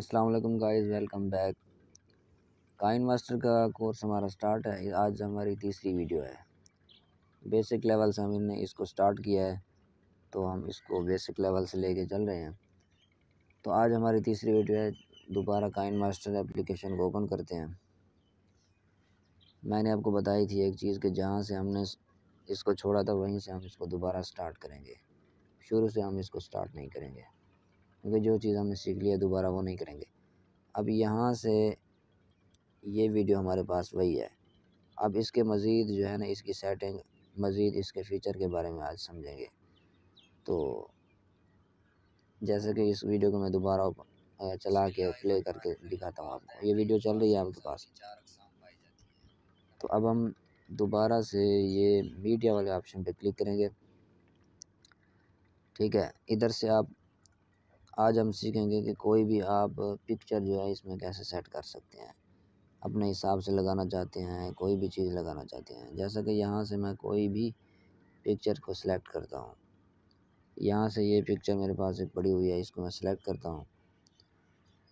Aslam guys welcome back KineMaster का course हमारा start है आज हमारी तीसरी वीडियो है बेसिक लेवल से हमने इसको स्टार्ट किया है तो हम इसको बेसिक लेवल से लेके चल रहे हैं तो आज हमारी तीसरी वीडियो है दोबारा काइन मास्टर एप्लीकेशन को ओपन करते हैं मैंने आपको बताई थी एक चीज़ कि जहाँ से हमने इसको छोड़ा था वहीं से हम इसको दोबारा स्टार्ट करेंगे शुरू से हम इसको स्टार्ट नहीं करेंगे क्योंकि जो चीज़ हमने सीख लिया दोबारा वो नहीं करेंगे अब यहाँ से ये वीडियो हमारे पास वही है अब इसके मज़ीद जो है ना इसकी सेटिंग मज़ीद इसके फ़ीचर के बारे में आज समझेंगे तो जैसे कि इस वीडियो को मैं दोबारा चला के प्ले करके दिखाता हूँ आपको ये वीडियो चल रही है आपके पास तो अब हम दोबारा से ये मीडिया वाले ऑप्शन पे क्लिक करेंगे ठीक है इधर से आप आज हम सीखेंगे कि कोई भी आप पिक्चर जो है इसमें कैसे सेट कर सकते हैं अपने हिसाब से लगाना चाहते हैं कोई भी चीज़ लगाना चाहते हैं जैसा कि यहाँ से मैं कोई भी पिक्चर को सिलेक्ट करता हूँ यहाँ से ये पिक्चर मेरे पास एक पड़ी हुई है इसको मैं सिलेक्ट करता हूँ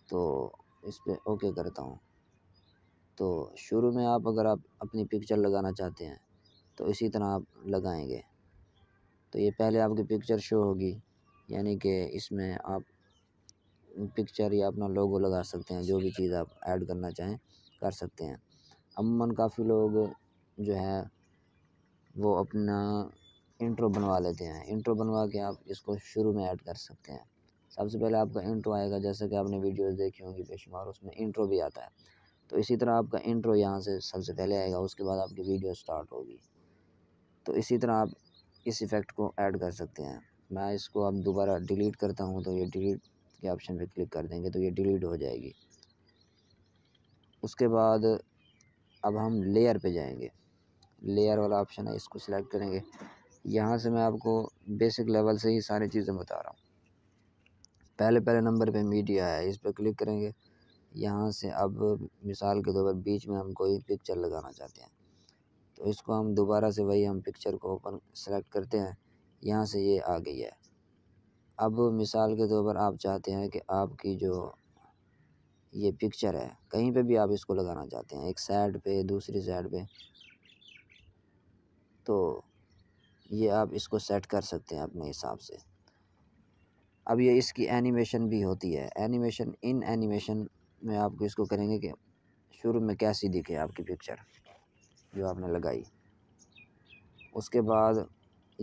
तो इस पर ओके करता हूँ तो शुरू में आप अगर आप अपनी पिक्चर लगाना चाहते हैं तो इसी तरह आप लगाएंगे तो ये पहले आपकी पिक्चर शो होगी यानी कि इसमें आप पिक्चर या अपना लोगो लगा सकते हैं जो भी चीज़ आप ऐड करना चाहें कर सकते हैं अमूमन काफ़ी लोग जो है वो अपना इंट्रो बनवा लेते हैं इंट्रो बनवा के आप इसको शुरू में ऐड कर सकते हैं सबसे पहले आपका इंट्रो आएगा जैसे कि आपने वीडियोस देखी होंगी बेशुमार उसमें इंट्रो भी आता है तो इसी तरह आपका इंट्रो यहाँ से सबसे पहले आएगा उसके बाद आपकी वीडियो स्टार्ट होगी तो इसी तरह आप इस इफ़ेक्ट को ऐड कर सकते हैं मैं इसको अब दोबारा डिलीट करता हूँ तो ये डिलीट के ऑप्शन पे क्लिक कर देंगे तो ये डिलीट हो जाएगी उसके बाद अब हम लेयर पे जाएंगे लेयर वाला ऑप्शन है इसको सिलेक्ट करेंगे यहाँ से मैं आपको बेसिक लेवल से ही सारी चीज़ें बता रहा हूँ पहले पहले नंबर पे मीडिया है इस पर क्लिक करेंगे यहाँ से अब मिसाल के तौर पर बीच में हम कोई पिक्चर लगाना चाहते हैं तो इसको हम दोबारा से वही हम पिक्चर को ओपन सेलेक्ट करते हैं यहाँ से ये आ गई है अब मिसाल के तौर पर आप चाहते हैं कि आपकी जो ये पिक्चर है कहीं पे भी आप इसको लगाना चाहते हैं एक साइड पे दूसरी साइड पे तो ये आप इसको सेट कर सकते हैं अपने हिसाब से अब ये इसकी एनिमेशन भी होती है एनिमेशन इन एनिमेशन में आपको इसको करेंगे कि शुरू में कैसी दिखे आपकी पिक्चर जो आपने लगाई उसके बाद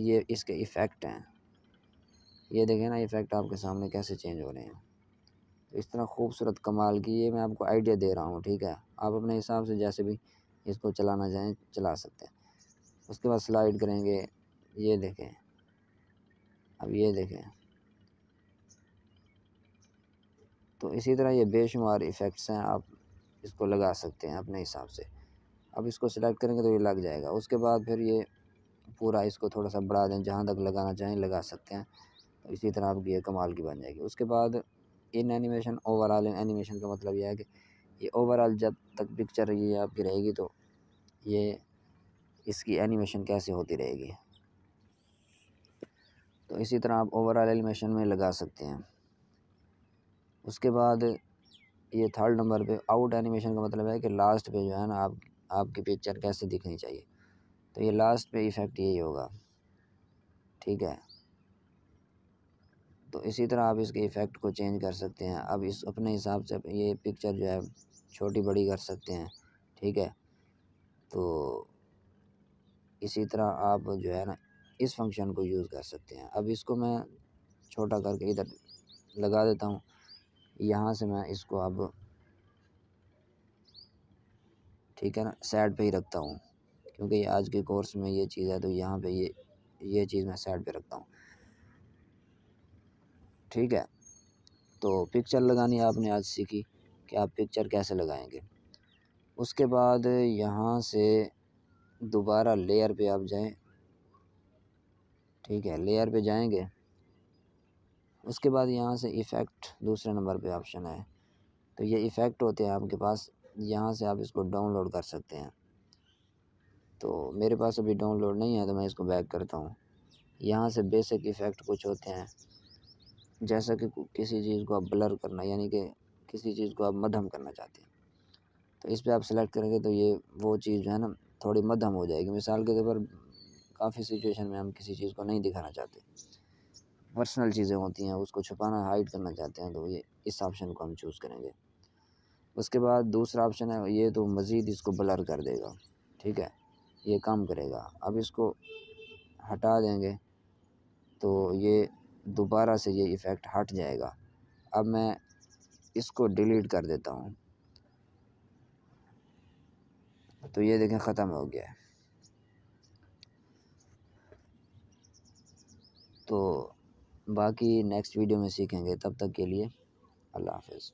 ये इसके इफ़ेक्ट हैं ये देखें ना इफ़ेक्ट आपके सामने कैसे चेंज हो रहे हैं तो इस तरह खूबसूरत कमाल की ये मैं आपको आइडिया दे रहा हूँ ठीक है आप अपने हिसाब से जैसे भी इसको चलाना चाहें चला सकते हैं उसके बाद स्लाइड करेंगे ये देखें अब ये देखें तो इसी तरह ये बेशुमार इफ़ेक्ट्स हैं आप इसको लगा सकते हैं अपने हिसाब से अब इसको सिलेक्ट करेंगे तो ये लग जाएगा उसके बाद फिर ये पूरा इसको थोड़ा सा बढ़ा दें जहाँ तक लगाना चाहें लगा सकते हैं तो इसी तरह आपकी ये कमाल की बन जाएगी उसके बाद in animation overall in animation का मतलब यह है कि ये ओवरऑल जब तक पिक्चर ये आपकी रहेगी तो ये इसकी एनिमेशन कैसे होती रहेगी तो इसी तरह आप ओवरऑल एनिमेशन में लगा सकते हैं उसके बाद ये थर्ड नंबर पे आउट एनिमेशन का मतलब है कि लास्ट पे जो है ना आप आपकी पिक्चर कैसे दिखनी चाहिए तो ये लास्ट पे इफ़ेक्ट यही होगा ठीक है तो इसी तरह आप इसके इफ़ेक्ट को चेंज कर सकते हैं अब इस अपने हिसाब से ये पिक्चर जो है छोटी बड़ी कर सकते हैं ठीक है तो इसी तरह आप जो है ना इस फंक्शन को यूज़ कर सकते हैं अब इसको मैं छोटा करके इधर लगा देता हूँ यहाँ से मैं इसको अब ठीक है ना साइड पे ही रखता हूँ क्योंकि आज के कोर्स में ये चीज़ है तो यहाँ पे ये ये चीज़ मैं साइड पे रखता हूँ ठीक है तो पिक्चर लगानी आपने आज सीखी कि आप पिक्चर कैसे लगाएंगे उसके बाद यहाँ से दोबारा लेयर पे आप जाएं ठीक है लेयर पे जाएंगे उसके बाद यहाँ से इफ़ेक्ट दूसरे नंबर पे ऑप्शन है तो ये इफ़ेक्ट होते हैं आपके पास यहाँ से आप इसको डाउनलोड कर सकते हैं तो मेरे पास अभी डाउनलोड नहीं है तो मैं इसको बैक करता हूँ यहाँ से बेसिक इफ़ेक्ट कुछ होते हैं जैसा कि किसी चीज़ को आप ब्लर करना यानी कि किसी चीज़ को आप मध्यम करना चाहते हैं तो इस पर आप सेलेक्ट करेंगे तो ये वो चीज़ जो है ना थोड़ी मध्यम हो जाएगी मिसाल के तौर पर काफ़ी सिचुएशन में हम किसी चीज़ को नहीं दिखाना चाहते पर्सनल चीज़ें होती हैं उसको छुपाना हाइड करना चाहते हैं तो ये इस ऑप्शन को हम चूज़ करेंगे उसके बाद दूसरा ऑप्शन है ये तो मज़ीद इसको ब्लर कर देगा ठीक है ये काम करेगा अब इसको हटा देंगे तो ये दोबारा से ये इफ़ेक्ट हट जाएगा अब मैं इसको डिलीट कर देता हूँ तो ये देखें ख़त्म हो गया तो बाकी नेक्स्ट वीडियो में सीखेंगे तब तक के लिए अल्लाह हाफिज़